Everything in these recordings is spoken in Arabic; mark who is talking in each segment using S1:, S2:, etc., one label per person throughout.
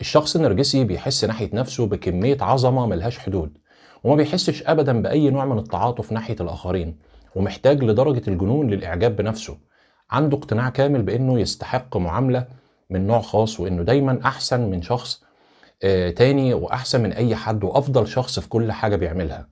S1: الشخص النرجسي بيحس ناحية نفسه بكمية عظمة ملهاش حدود وما بيحسش أبدا بأي نوع من التعاطف ناحية الآخرين ومحتاج لدرجة الجنون للإعجاب بنفسه عنده اقتناع كامل بأنه يستحق معاملة من نوع خاص وأنه دايما أحسن من شخص آه، تاني وأحسن من أي حد وأفضل شخص في كل حاجة بيعملها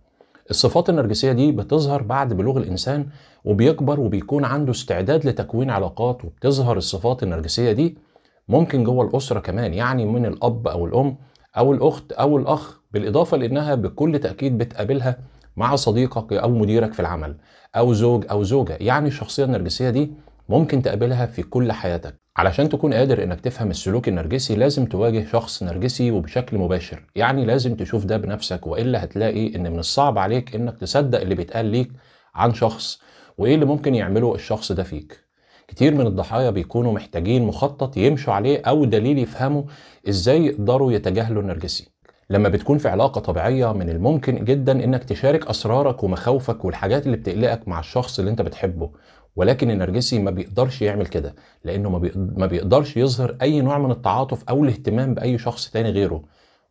S1: الصفات النرجسية دي بتظهر بعد بلوغ الإنسان وبيكبر وبيكون عنده استعداد لتكوين علاقات وبتظهر الصفات النرجسية دي ممكن جوه الاسره كمان يعني من الاب او الام او الاخت او الاخ بالاضافه لانها بكل تاكيد بتقابلها مع صديقك او مديرك في العمل او زوج او زوجه يعني الشخصيه النرجسيه دي ممكن تقابلها في كل حياتك علشان تكون قادر انك تفهم السلوك النرجسي لازم تواجه شخص نرجسي وبشكل مباشر يعني لازم تشوف ده بنفسك والا هتلاقي ان من الصعب عليك انك تصدق اللي بيتقال ليك عن شخص وايه اللي ممكن يعمله الشخص ده فيك كتير من الضحايا بيكونوا محتاجين مخطط يمشوا عليه او دليل يفهموا ازاي يقدروا يتجاهلوا النرجسي لما بتكون في علاقة طبيعية من الممكن جدا انك تشارك اسرارك ومخاوفك والحاجات اللي بتقلقك مع الشخص اللي انت بتحبه ولكن النرجسي ما بيقدرش يعمل كده لانه ما بيقدرش يظهر اي نوع من التعاطف او الاهتمام باي شخص تاني غيره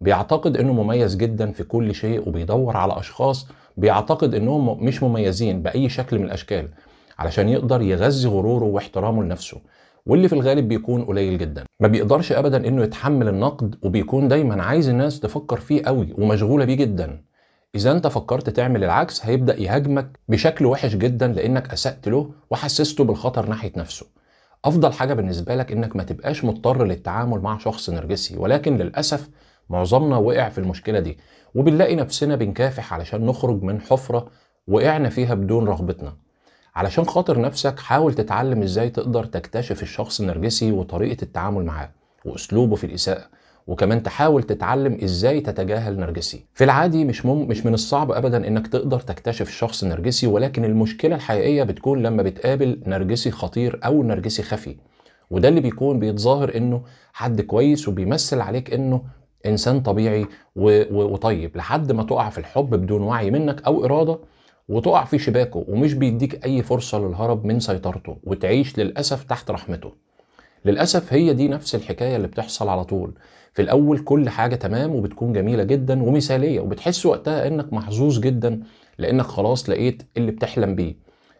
S1: بيعتقد انه مميز جدا في كل شيء وبيدور على اشخاص بيعتقد انهم مش مميزين باي شكل من الاشكال علشان يقدر يغذي غروره واحترامه لنفسه واللي في الغالب بيكون قليل جدا ما بيقدرش ابدا انه يتحمل النقد وبيكون دايما عايز الناس تفكر فيه قوي ومشغوله بيه جدا اذا انت فكرت تعمل العكس هيبدا يهاجمك بشكل وحش جدا لانك اسأت له وحسسته بالخطر ناحيه نفسه افضل حاجه بالنسبه لك انك ما تبقاش مضطر للتعامل مع شخص نرجسي ولكن للاسف معظمنا وقع في المشكله دي وبنلاقي نفسنا بنكافح علشان نخرج من حفره وقعنا فيها بدون رغبتنا علشان خاطر نفسك حاول تتعلم ازاي تقدر تكتشف الشخص النرجسي وطريقه التعامل معاه واسلوبه في الاساءه وكمان تحاول تتعلم ازاي تتجاهل نرجسي في العادي مش مم مش من الصعب ابدا انك تقدر تكتشف الشخص النرجسي ولكن المشكله الحقيقيه بتكون لما بتقابل نرجسي خطير او نرجسي خفي وده اللي بيكون بيتظاهر انه حد كويس وبيمثل عليك انه انسان طبيعي وطيب لحد ما تقع في الحب بدون وعي منك او اراده وتقع في شباكه ومش بيديك اي فرصه للهرب من سيطرته وتعيش للاسف تحت رحمته للاسف هي دي نفس الحكايه اللي بتحصل على طول في الاول كل حاجه تمام وبتكون جميله جدا ومثاليه وبتحس وقتها انك محظوظ جدا لانك خلاص لقيت اللي بتحلم بيه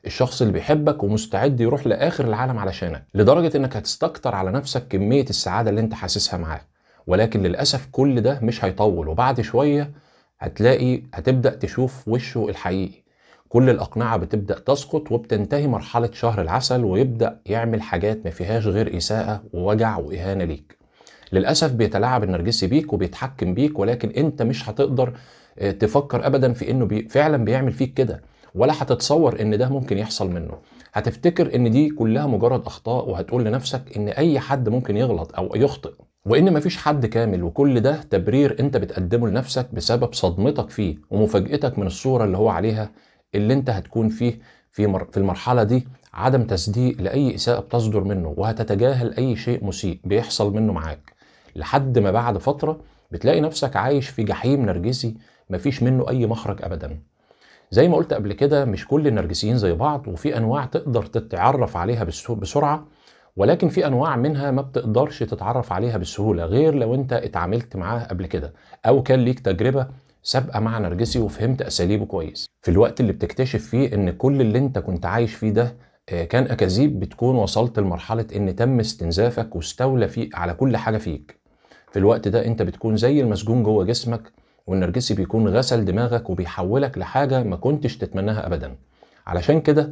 S1: الشخص اللي بيحبك ومستعد يروح لاخر العالم علشانك لدرجه انك هتستكتر على نفسك كميه السعاده اللي انت حاسسها معاه ولكن للاسف كل ده مش هيطول وبعد شويه هتلاقي هتبدا تشوف وشه الحقيقي كل الأقنعة بتبدأ تسقط وبتنتهي مرحلة شهر العسل ويبدأ يعمل حاجات ما فيهاش غير إساءة ووجع وإهانة ليك للأسف بيتلاعب النرجسي بيك وبيتحكم بيك ولكن أنت مش هتقدر آه، تفكر أبدا في أنه بي فعلا بيعمل فيك كده ولا هتتصور ان ده ممكن يحصل منه هتفتكر ان دي كلها مجرد اخطاء وهتقول لنفسك ان اي حد ممكن يغلط او يخطئ وان مفيش حد كامل وكل ده تبرير انت بتقدمه لنفسك بسبب صدمتك فيه ومفاجاتك من الصوره اللي هو عليها اللي انت هتكون فيه في مر... في المرحله دي عدم تصديق لاي اساءه بتصدر منه وهتتجاهل اي شيء مسيء بيحصل منه معاك لحد ما بعد فتره بتلاقي نفسك عايش في جحيم نرجسي مفيش منه اي مخرج ابدا زي ما قلت قبل كده مش كل النرجسيين زي بعض وفي انواع تقدر تتعرف عليها بسرعه ولكن في انواع منها ما بتقدرش تتعرف عليها بسهوله غير لو انت اتعاملت معاها قبل كده او كان ليك تجربه سابقه مع نرجسي وفهمت اساليبه كويس في الوقت اللي بتكتشف فيه ان كل اللي انت كنت عايش فيه ده آه، كان اكاذيب بتكون وصلت لمرحله ان تم استنزافك واستولى فيك على كل حاجه فيك في الوقت ده انت بتكون زي المسجون جوه جسمك والنرجسي بيكون غسل دماغك وبيحولك لحاجه ما كنتش تتمناها ابدا علشان كده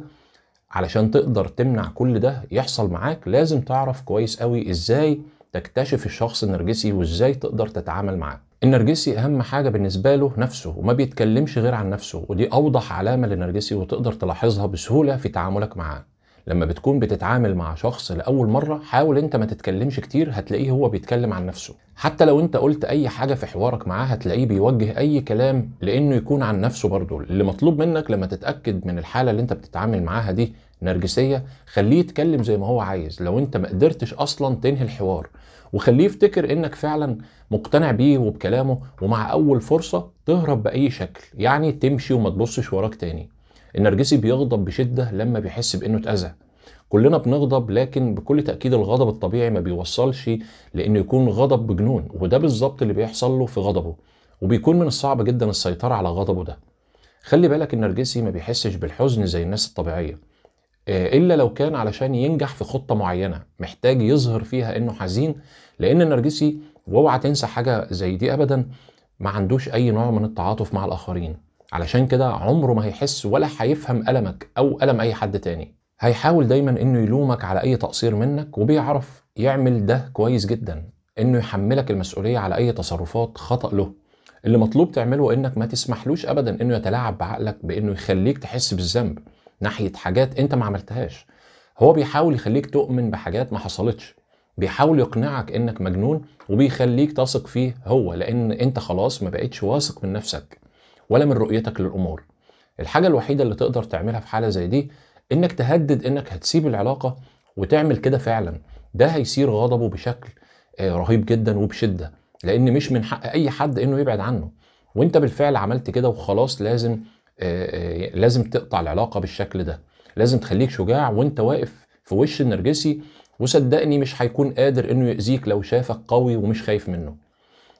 S1: علشان تقدر تمنع كل ده يحصل معاك لازم تعرف كويس قوي ازاي تكتشف الشخص النرجسي وازاي تقدر تتعامل معاه النرجسي اهم حاجه بالنسبه له نفسه وما بيتكلمش غير عن نفسه ودي اوضح علامه للنرجسي وتقدر تلاحظها بسهوله في تعاملك معاه لما بتكون بتتعامل مع شخص لاول مره حاول انت ما تتكلمش كتير هتلاقيه هو بيتكلم عن نفسه حتى لو انت قلت اي حاجه في حوارك معاه هتلاقيه بيوجه اي كلام لانه يكون عن نفسه برضه اللي مطلوب منك لما تتاكد من الحاله اللي انت بتتعامل معاها دي نرجسيه خليه يتكلم زي ما هو عايز لو انت ما قدرتش اصلا تنهي الحوار وخليه يفتكر انك فعلا مقتنع بيه وبكلامه ومع اول فرصه تهرب باي شكل يعني تمشي وما تبصش وراك تاني النرجسي بيغضب بشده لما بيحس بانه اتاذى كلنا بنغضب لكن بكل تاكيد الغضب الطبيعي ما بيوصلش لانه يكون غضب بجنون وده بالظبط اللي بيحصل له في غضبه وبيكون من الصعب جدا السيطره على غضبه ده خلي بالك النرجسي ما بيحسش بالحزن زي الناس الطبيعيه آه، الا لو كان علشان ينجح في خطه معينه محتاج يظهر فيها انه حزين لان النرجسي واوعى تنسى حاجه زي دي ابدا ما عندوش اي نوع من التعاطف مع الاخرين علشان كده عمره ما هيحس ولا هيفهم ألمك أو ألم أي حد تاني هيحاول دايما انه يلومك على اي تقصير منك وبيعرف يعمل ده كويس جدا انه يحملك المسؤوليه على اي تصرفات خطا له اللي مطلوب تعمله انك ما تسمحلوش ابدا انه يتلاعب بعقلك بانه يخليك تحس بالذنب ناحيه حاجات انت ما عملتهاش هو بيحاول يخليك تؤمن بحاجات ما حصلتش بيحاول يقنعك انك مجنون وبيخليك تثق فيه هو لان انت خلاص ما بقتش واثق من نفسك ولا من رؤيتك للامور الحاجه الوحيده اللي تقدر تعملها في حاله زي دي انك تهدد انك هتسيب العلاقه وتعمل كده فعلا ده هيثير غضبه بشكل آه، رهيب جدا وبشده لان مش من حق اي حد انه يبعد عنه وانت بالفعل عملت كده وخلاص لازم آه، آه، لازم تقطع العلاقه بالشكل ده لازم تخليك شجاع وانت واقف في وش النرجسي وصدقني مش هيكون قادر انه يأذيك لو شافك قوي ومش خايف منه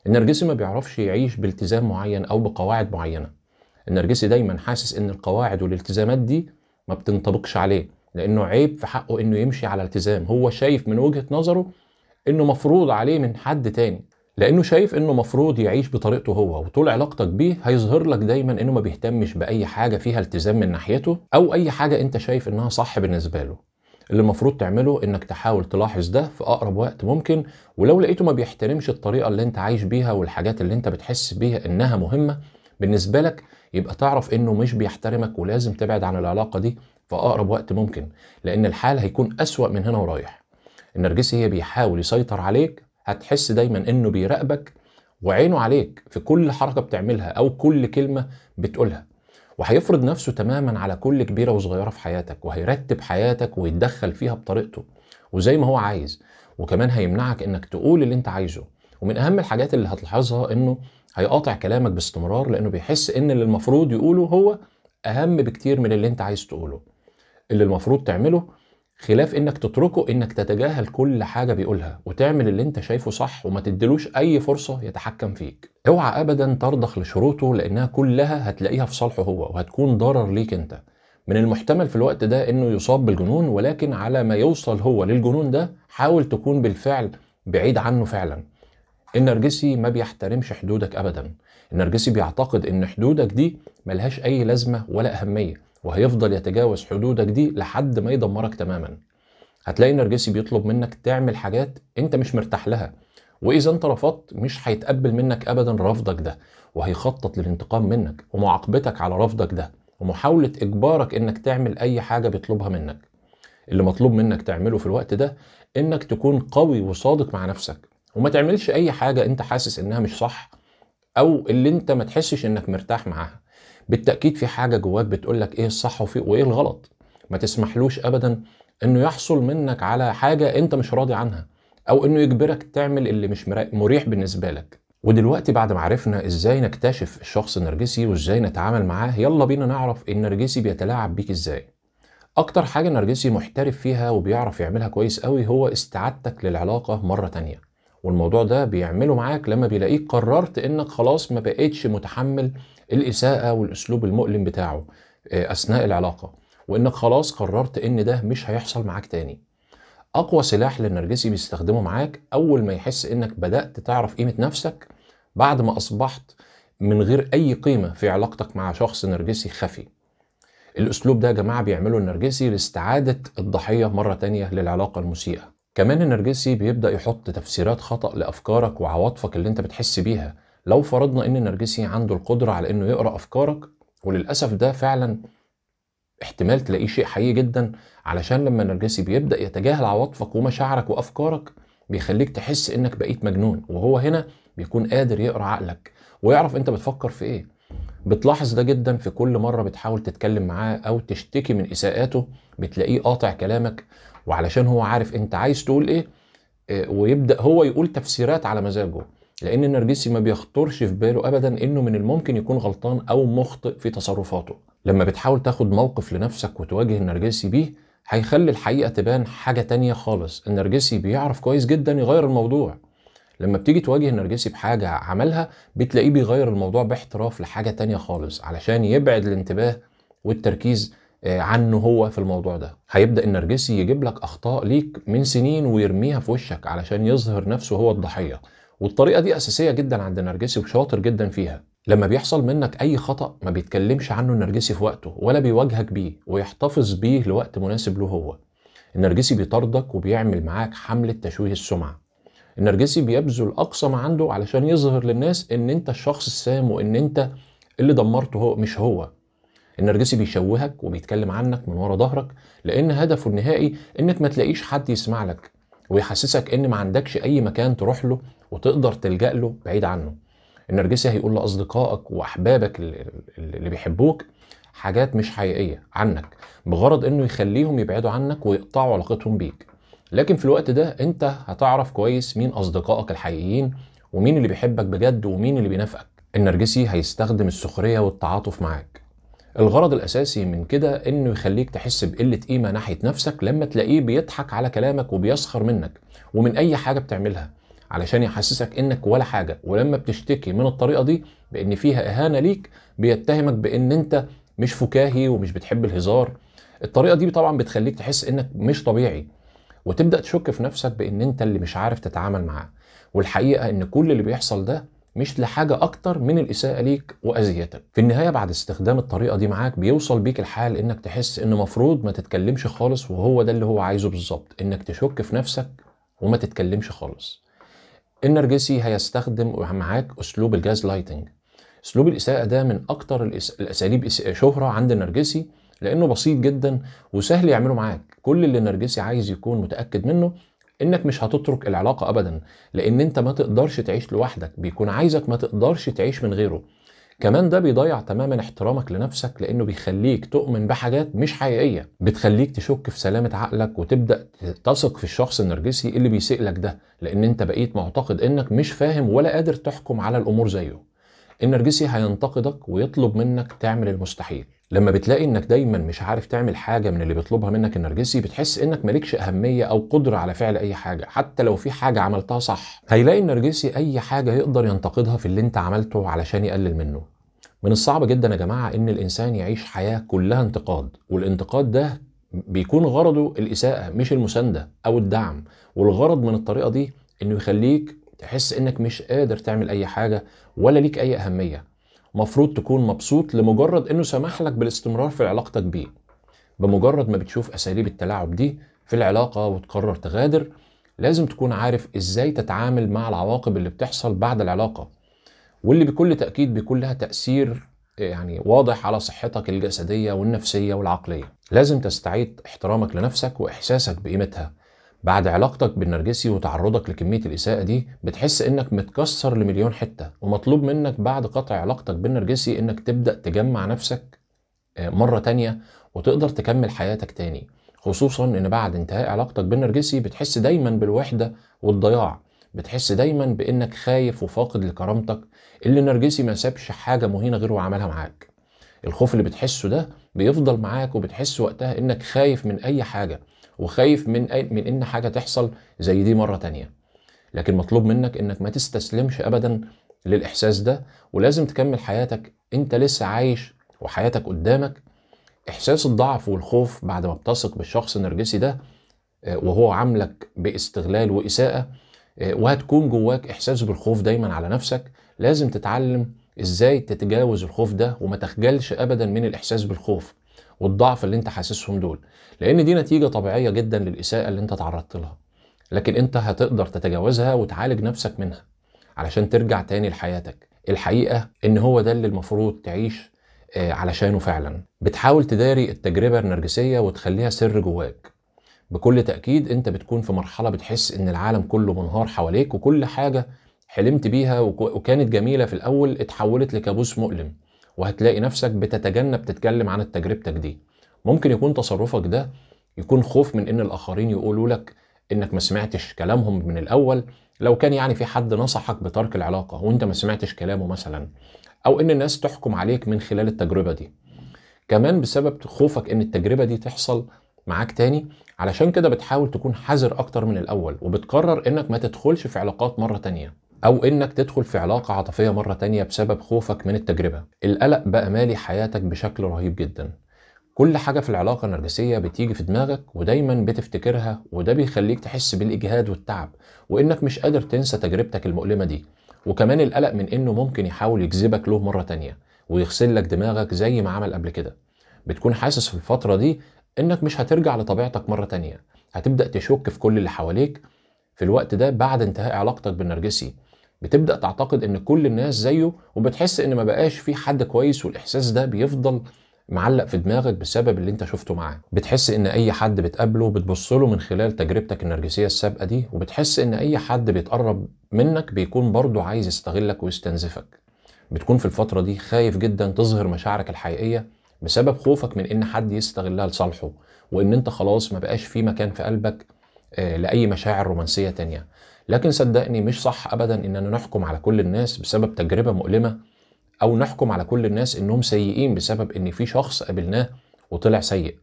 S1: النرجسي ما بيعرفش يعيش بالتزام معين او بقواعد معينه النرجسي دايما حاسس ان القواعد والالتزامات دي ما بتنطبقش عليه لانه عيب في حقه انه يمشي على التزام هو شايف من وجهه نظره انه مفروض عليه من حد تاني لانه شايف انه مفروض يعيش بطريقته هو وطول علاقتك بيه هيظهر لك دايما انه ما بيهتمش باي حاجه فيها التزام من ناحيته او اي حاجه انت شايف انها صح بالنسبه له اللي المفروض تعمله انك تحاول تلاحظ ده في اقرب وقت ممكن ولو لقيته ما بيحترمش الطريقه اللي انت عايش بيها والحاجات اللي انت بتحس بيها انها مهمه بالنسبه لك يبقى تعرف انه مش بيحترمك ولازم تبعد عن العلاقه دي في اقرب وقت ممكن لان الحال هيكون اسوا من هنا ورايح النرجسي هي بيحاول يسيطر عليك هتحس دايما انه بيراقبك وعينه عليك في كل حركه بتعملها او كل كلمه بتقولها وهيفرض نفسه تماما على كل كبيره وصغيره في حياتك وهيرتب حياتك ويتدخل فيها بطريقته وزي ما هو عايز وكمان هيمنعك انك تقول اللي انت عايزه ومن اهم الحاجات اللي هتلاحظها انه هيقاطع كلامك باستمرار لانه بيحس ان اللي المفروض يقوله هو اهم بكتير من اللي انت عايز تقوله اللي المفروض تعمله خلاف انك تتركه انك تتجاهل كل حاجه بيقولها وتعمل اللي انت شايفه صح وما تدلوش اي فرصه يتحكم فيك اوعى ابدا ترضخ لشروطه لانها كلها هتلاقيها في صالحه هو وهتكون ضرر ليك انت من المحتمل في الوقت ده انه يصاب بالجنون ولكن على ما يوصل هو للجنون ده حاول تكون بالفعل بعيد عنه فعلا النرجسي ما بيحترمش حدودك ابدا النرجسي بيعتقد ان حدودك دي ملهاش اي لازمه ولا اهميه وهيفضل يتجاوز حدودك دي لحد ما يدمرك تماما هتلاقي النرجسي بيطلب منك تعمل حاجات انت مش مرتاح لها واذا انت رفضت مش هيتقبل منك ابدا رفضك ده وهيخطط للانتقام منك ومعاقبتك على رفضك ده ومحاولة إجبارك إنك تعمل أي حاجة بيطلبها منك. اللي مطلوب منك تعمله في الوقت ده إنك تكون قوي وصادق مع نفسك وما تعملش أي حاجة أنت حاسس إنها مش صح أو اللي أنت ما تحسش إنك مرتاح معاها. بالتاكيد في حاجه جواك بتقول لك ايه الصح وايه الغلط ما تسمحلوش ابدا انه يحصل منك على حاجه انت مش راضي عنها او انه يجبرك تعمل اللي مش مريح بالنسبه لك ودلوقتي بعد ما عرفنا ازاي نكتشف الشخص النرجسي وازاي نتعامل معاه يلا بينا نعرف النرجسي بيتلاعب بيك ازاي اكتر حاجه النرجسي محترف فيها وبيعرف يعملها كويس قوي هو استعادتك للعلاقه مره تانية والموضوع ده بيعمله معاك لما بيلاقيك قررت انك خلاص ما بقتش متحمل الاساءه والاسلوب المؤلم بتاعه آه، اثناء العلاقه وانك خلاص قررت ان ده مش هيحصل معاك تاني اقوى سلاح للنرجسي بيستخدمه معاك اول ما يحس انك بدات تعرف قيمه نفسك بعد ما اصبحت من غير اي قيمه في علاقتك مع شخص نرجسي خفي الاسلوب ده يا جماعه بيعمله النرجسي لاستعاده الضحيه مره تانية للعلاقه المسيئه كمان النرجسي بيبدا يحط تفسيرات خطا لافكارك وعواطفك اللي انت بتحس بيها لو فرضنا ان النرجسي عنده القدره على انه يقرا افكارك وللاسف ده فعلا احتمال تلاقيه شيء حقيقي جدا علشان لما النرجسي بيبدا يتجاهل عواطفك ومشاعرك وافكارك بيخليك تحس انك بقيت مجنون وهو هنا بيكون قادر يقرا عقلك ويعرف انت بتفكر في ايه بتلاحظ ده جدا في كل مره بتحاول تتكلم معاه او تشتكي من اساءاته بتلاقيه قاطع كلامك وعلشان هو عارف انت عايز تقول ايه آه، ويبدا هو يقول تفسيرات على مزاجه لان النرجسي ما بيخطرش في باله ابدا انه من الممكن يكون غلطان او مخطئ في تصرفاته لما بتحاول تاخد موقف لنفسك وتواجه النرجسي بيه هيخلي الحقيقه تبان حاجه تانية خالص النرجسي بيعرف كويس جدا يغير الموضوع لما بتيجي تواجه النرجسي بحاجة عملها بتلاقيه بيغير الموضوع باحتراف لحاجة تانية خالص علشان يبعد الانتباه والتركيز آه، عنه هو في الموضوع ده هيبدا النرجسي يجيب لك اخطاء ليك من سنين ويرميها في وشك علشان يظهر نفسه هو الضحيه والطريقه دي اساسيه جدا عند النرجسي وشاطر جدا فيها لما بيحصل منك اي خطا ما بيتكلمش عنه النرجسي في وقته ولا بيواجهك بيه ويحتفظ بيه لوقت مناسب له هو النرجسي بيطاردك وبيعمل معاك حمله تشويه السمعه النرجسي بيبذل اقصى ما عنده علشان يظهر للناس ان انت الشخص السام وان انت اللي دمرته هو مش هو النرجسي بيشوهك وبيتكلم عنك من ورا ظهرك لان هدفه النهائي انك ما تلاقيش حد يسمع لك ويحسسك ان ما عندكش اي مكان تروح له وتقدر تلجا له بعيد عنه النرجسي هيقول لاصدقائك واحبابك اللي بيحبوك حاجات مش حقيقيه عنك بغرض انه يخليهم يبعدوا عنك ويقطعوا علاقتهم بيك لكن في الوقت ده انت هتعرف كويس مين اصدقائك الحقيقيين ومين اللي بيحبك بجد ومين اللي بينافقك النرجسي هيستخدم السخريه والتعاطف معاك الغرض الاساسي من كده انه يخليك تحس بقله قيمه ناحيه نفسك لما تلاقيه بيضحك على كلامك وبيسخر منك ومن اي حاجه بتعملها علشان يحسسك انك ولا حاجه ولما بتشتكي من الطريقه دي بان فيها اهانه ليك بيتهمك بان انت مش فكاهي ومش بتحب الهزار الطريقه دي طبعا بتخليك تحس انك مش طبيعي وتبدا تشك في نفسك بان انت اللي مش عارف تتعامل معاه والحقيقه ان كل اللي بيحصل ده مش لحاجه اكتر من الاساءه ليك واذيتك في النهايه بعد استخدام الطريقه دي معاك بيوصل بيك الحال انك تحس ان مفروض ما تتكلمش خالص وهو ده اللي هو عايزه بالظبط انك تشك في نفسك وما تتكلمش خالص النرجسي هيستخدم معاك اسلوب الجاز لايتنج اسلوب الاساءه ده من اكتر الاساليب شهره عند النرجسي لانه بسيط جدا وسهل يعمله معاك كل اللي النرجسي عايز يكون متاكد منه انك مش هتترك العلاقه ابدا لان انت ما تقدرش تعيش لوحدك بيكون عايزك ما تقدرش تعيش من غيره كمان ده بيضيع تماما احترامك لنفسك لانه بيخليك تؤمن بحاجات مش حقيقيه بتخليك تشك في سلامه عقلك وتبدا تثق في الشخص النرجسي اللي بيسئلك ده لان انت بقيت معتقد انك مش فاهم ولا قادر تحكم على الامور زيه النرجسي هينتقدك ويطلب منك تعمل المستحيل لما بتلاقي انك دايما مش عارف تعمل حاجه من اللي بيطلبها منك النرجسي بتحس انك مالكش اهميه او قدره على فعل اي حاجه حتى لو في حاجه عملتها صح هيلاقي النرجسي اي حاجه يقدر ينتقدها في اللي انت عملته علشان يقلل منه من الصعب جدا يا جماعه ان الانسان يعيش حياه كلها انتقاد والانتقاد ده بيكون غرضه الاساءه مش المسانده او الدعم والغرض من الطريقه دي انه يخليك تحس انك مش قادر تعمل اي حاجه ولا ليك اي اهميه مفروض تكون مبسوط لمجرد انه سمح لك بالاستمرار في علاقتك بيه بمجرد ما بتشوف اساليب التلاعب دي في العلاقه وتقرر تغادر لازم تكون عارف ازاي تتعامل مع العواقب اللي بتحصل بعد العلاقه واللي بكل تاكيد بيكون لها تاثير آه، يعني واضح على صحتك الجسديه والنفسيه والعقليه لازم تستعيد احترامك لنفسك واحساسك بقيمتها بعد علاقتك بالنرجسي وتعرضك لكميه الاساءه دي بتحس انك متكسر لمليون حته ومطلوب منك بعد قطع علاقتك بالنرجسي انك تبدا تجمع نفسك آه، مره تانية وتقدر تكمل حياتك تاني خصوصا ان بعد انتهاء علاقتك بالنرجسي بتحس دايما بالوحده والضياع بتحس دايما بانك خايف وفاقد لكرامتك اللي النرجسي ما سابش حاجه مهينه غيره عملها معاك الخوف اللي بتحسه ده بيفضل معاك وبتحس وقتها انك خايف من اي حاجه وخايف من أي من ان حاجه تحصل زي دي مره تانية لكن مطلوب منك انك ما تستسلمش ابدا للاحساس ده ولازم تكمل حياتك انت لسه عايش وحياتك قدامك احساس الضعف والخوف بعد ما بتثق بالشخص النرجسي ده آه، وهو عاملك باستغلال واساءه آه، وهتكون جواك احساس بالخوف دايما على نفسك لازم تتعلم ازاي تتجاوز الخوف ده وما تخجلش ابدا من الاحساس بالخوف والضعف اللي انت حاسسهم دول لان دي نتيجه طبيعيه جدا للاساءه اللي انت تعرضت لها لكن انت هتقدر تتجاوزها وتعالج نفسك منها علشان ترجع تاني لحياتك الحقيقه ان هو ده اللي المفروض تعيش آه، علشانه فعلا بتحاول تداري التجربه النرجسيه وتخليها سر جواك بكل تاكيد انت بتكون في مرحله بتحس ان العالم كله منهار حواليك وكل حاجه حلمت بيها وكانت جميله في الاول اتحولت لكابوس مؤلم وهتلاقي نفسك بتتجنب تتكلم عن تجربتك دي ممكن يكون تصرفك ده يكون خوف من ان الاخرين يقولوا لك انك ما سمعتش كلامهم من الاول لو كان يعني في حد نصحك بترك العلاقه وانت ما سمعتش كلامه مثلا او ان الناس تحكم عليك من خلال التجربه دي كمان بسبب خوفك ان التجربه دي تحصل معاك تاني علشان كده بتحاول تكون حذر اكتر من الاول وبتقرر انك ما تدخلش في علاقات مره تانيه او انك تدخل في علاقه عاطفيه مره تانية بسبب خوفك من التجربه القلق بقى مالي حياتك بشكل رهيب جدا كل حاجه في العلاقه النرجسيه بتيجي في دماغك ودايما بتفتكرها وده بيخليك تحس بالاجهاد والتعب وانك مش قادر تنسى تجربتك المؤلمه دي وكمان القلق من انه ممكن يحاول يجذبك له مره تانية ويغسل لك دماغك زي ما عمل قبل كده بتكون حاسس في الفتره دي انك مش هترجع لطبيعتك مره تانية هتبدا تشك في كل اللي حواليك في الوقت ده بعد انتهاء علاقتك بالنرجسي بتبدا تعتقد ان كل الناس زيه وبتحس ان ما بقاش في حد كويس والاحساس ده بيفضل معلق في دماغك بسبب اللي انت شفته معاه بتحس ان اي حد بتقابله بتبص له من خلال تجربتك النرجسيه السابقه دي وبتحس ان اي حد بيتقرب منك بيكون برضه عايز يستغلك ويستنزفك بتكون في الفتره دي خايف جدا تظهر مشاعرك الحقيقيه بسبب خوفك من ان حد يستغلها لصالحه وان انت خلاص ما بقاش في مكان في قلبك آه، لاي مشاعر رومانسيه تانية لكن صدقني مش صح ابدا اننا نحكم على كل الناس بسبب تجربه مؤلمه او نحكم على كل الناس انهم سيئين بسبب ان في شخص قابلناه وطلع سيء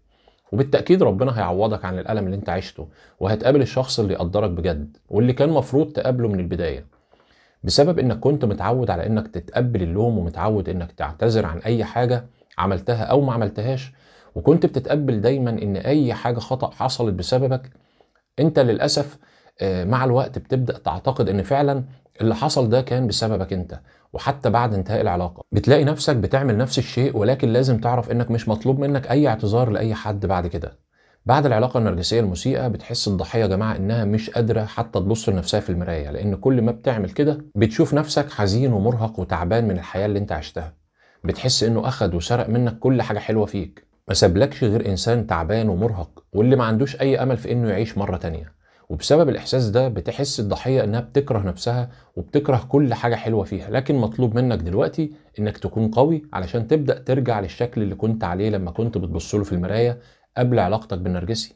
S1: وبالتاكيد ربنا هيعوضك عن الالم اللي انت عشته وهتقابل الشخص اللي يقدرك بجد واللي كان مفروض تقابله من البدايه بسبب انك كنت متعود على انك تتقبل اللوم ومتعود انك تعتذر عن اي حاجه عملتها او ما عملتهاش وكنت بتتقبل دايما ان اي حاجه خطا حصلت بسببك انت للاسف آه، مع الوقت بتبدا تعتقد ان فعلا اللي حصل ده كان بسببك انت وحتى بعد انتهاء العلاقه بتلاقي نفسك بتعمل نفس الشيء ولكن لازم تعرف انك مش مطلوب منك اي اعتذار لاي حد بعد كده بعد العلاقه النرجسيه المسيئه بتحس الضحيه يا جماعه انها مش قادره حتى تبص لنفسها في المرايه لان كل ما بتعمل كده بتشوف نفسك حزين ومرهق وتعبان من الحياه اللي انت عشتها بتحس انه اخد وسرق منك كل حاجه حلوه فيك ما سابلكش غير انسان تعبان ومرهق واللي ما عندوش اي امل في انه يعيش مره تانية وبسبب الاحساس ده بتحس الضحيه انها بتكره نفسها وبتكره كل حاجه حلوه فيها لكن مطلوب منك دلوقتي انك تكون قوي علشان تبدا ترجع للشكل اللي كنت عليه لما كنت بتبص له في المرايه قبل علاقتك بالنرجسي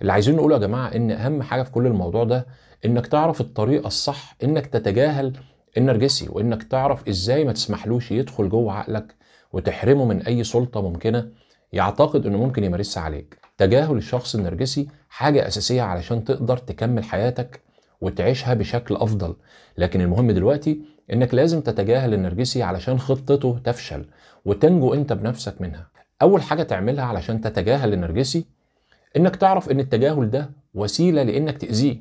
S1: اللي عايزين نقوله يا جماعه ان اهم حاجه في كل الموضوع ده انك تعرف الطريقه الصح انك تتجاهل النرجسي وانك تعرف ازاي ما تسمحلوش يدخل جوه عقلك وتحرمه من اي سلطه ممكنه يعتقد انه ممكن يمارسها عليك تجاهل الشخص النرجسي حاجة أساسية علشان تقدر تكمل حياتك وتعيشها بشكل أفضل لكن المهم دلوقتي إنك لازم تتجاهل النرجسي علشان خطته تفشل وتنجو أنت بنفسك منها أول حاجة تعملها علشان تتجاهل النرجسي إنك تعرف إن التجاهل ده وسيلة لإنك تأذيه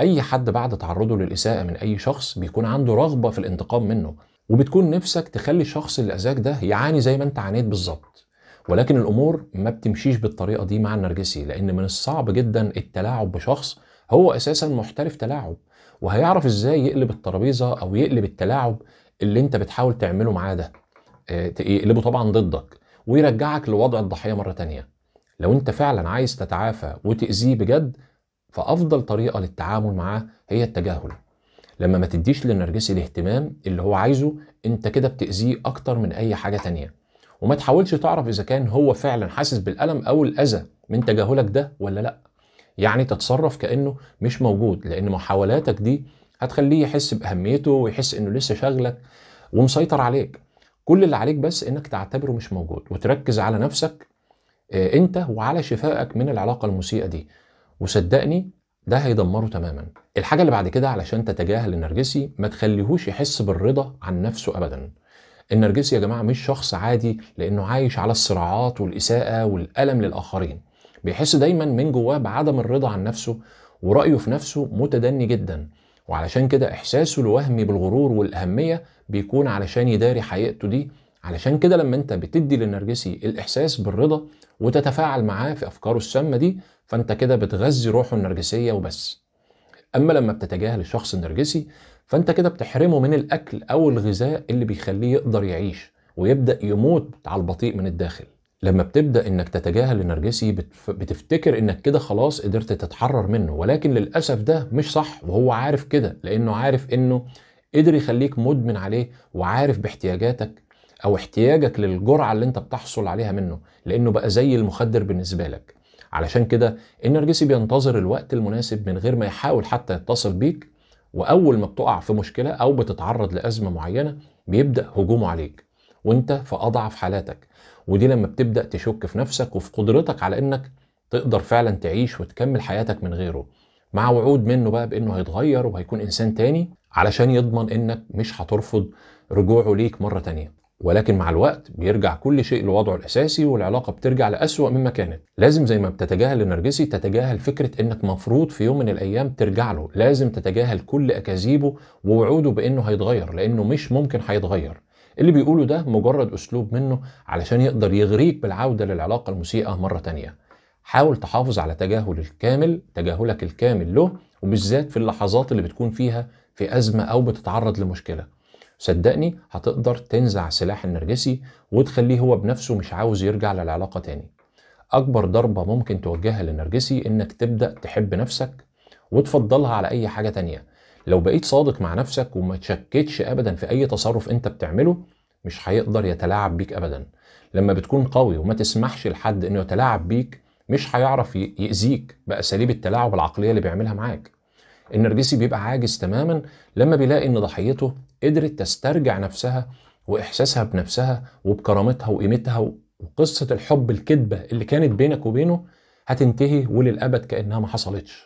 S1: أي حد بعد تعرضه للإساءة من أي شخص بيكون عنده رغبة في الانتقام منه وبتكون نفسك تخلي الشخص اللي أذاك ده يعاني زي ما أنت عانيت بالظبط ولكن الامور ما بتمشيش بالطريقه دي مع النرجسي لان من الصعب جدا التلاعب بشخص هو اساسا محترف تلاعب وهيعرف ازاي يقلب الترابيزه او يقلب التلاعب اللي انت بتحاول تعمله معاه ده آه، يقلبه طبعا ضدك ويرجعك لوضع الضحيه مره تانية لو انت فعلا عايز تتعافى وتاذيه بجد فافضل طريقه للتعامل معاه هي التجاهل لما ما تديش للنرجسي الاهتمام اللي هو عايزه انت كده بتاذيه اكتر من اي حاجه تانية وما تحاولش تعرف اذا كان هو فعلا حاسس بالالم او الاذى من تجاهلك ده ولا لا يعني تتصرف كانه مش موجود لان محاولاتك دي هتخليه يحس باهميته ويحس انه لسه شاغلك ومسيطر عليك كل اللي عليك بس انك تعتبره مش موجود وتركز على نفسك آه، انت وعلى شفائك من العلاقه المسيئه دي وصدقني ده هيدمره تماما الحاجه اللي بعد كده علشان تتجاهل النرجسي ما تخليهوش يحس بالرضا عن نفسه ابدا النرجسي يا جماعه مش شخص عادي لانه عايش على الصراعات والاساءه والالم للآخرين بيحس دايما من جواه بعدم الرضا عن نفسه ورأيه في نفسه متدني جدا وعلشان كده إحساسه الوهمي بالغرور والأهمية بيكون علشان يداري حقيقته دي علشان كده لما انت بتدي للنرجسي الإحساس بالرضا وتتفاعل معاه في أفكاره السامة دي فانت كده بتغذي روحه النرجسية وبس اما لما بتتجاهل الشخص النرجسي فانت كده بتحرمه من الاكل او الغذاء اللي بيخليه يقدر يعيش ويبدا يموت على البطيء من الداخل لما بتبدا انك تتجاهل النرجسي بتفتكر انك كده خلاص قدرت تتحرر منه ولكن للاسف ده مش صح وهو عارف كده لانه عارف انه قدر يخليك مدمن عليه وعارف باحتياجاتك او احتياجك للجرعه اللي انت بتحصل عليها منه لانه بقى زي المخدر بالنسبه لك علشان كده النرجسي بينتظر الوقت المناسب من غير ما يحاول حتى يتصل بيك واول ما بتقع في مشكله او بتتعرض لازمه معينه بيبدا هجومه عليك وانت في اضعف حالاتك ودي لما بتبدا تشك في نفسك وفي قدرتك على انك تقدر فعلا تعيش وتكمل حياتك من غيره مع وعود منه بقى بانه هيتغير وهيكون انسان تاني علشان يضمن انك مش هترفض رجوعه ليك مره تانيه ولكن مع الوقت بيرجع كل شيء لوضعه الاساسي والعلاقه بترجع لاسوا مما كانت لازم زي ما بتتجاهل النرجسي تتجاهل فكره انك مفروض في يوم من الايام ترجع له لازم تتجاهل كل اكاذيبه ووعوده بانه هيتغير لانه مش ممكن هيتغير اللي بيقوله ده مجرد اسلوب منه علشان يقدر يغريك بالعوده للعلاقه المسيئه مره تانية حاول تحافظ على تجاهل الكامل تجاهلك الكامل له وبالذات في اللحظات اللي بتكون فيها في ازمه او بتتعرض لمشكله صدقني هتقدر تنزع سلاح النرجسي وتخليه هو بنفسه مش عاوز يرجع للعلاقة تاني أكبر ضربة ممكن توجهها للنرجسي إنك تبدأ تحب نفسك وتفضلها على أي حاجة تانية لو بقيت صادق مع نفسك وما تشكتش أبدا في أي تصرف أنت بتعمله مش هيقدر يتلاعب بيك أبدا لما بتكون قوي وما تسمحش لحد إنه يتلاعب بيك مش هيعرف يأذيك بأساليب التلاعب العقلية اللي بيعملها معاك النرجسي بيبقى عاجز تماما لما بيلاقي ان ضحيته قدرت تسترجع نفسها واحساسها بنفسها وبكرامتها وقيمتها وقصه الحب الكذبه اللي كانت بينك وبينه هتنتهي وللابد كانها ما حصلتش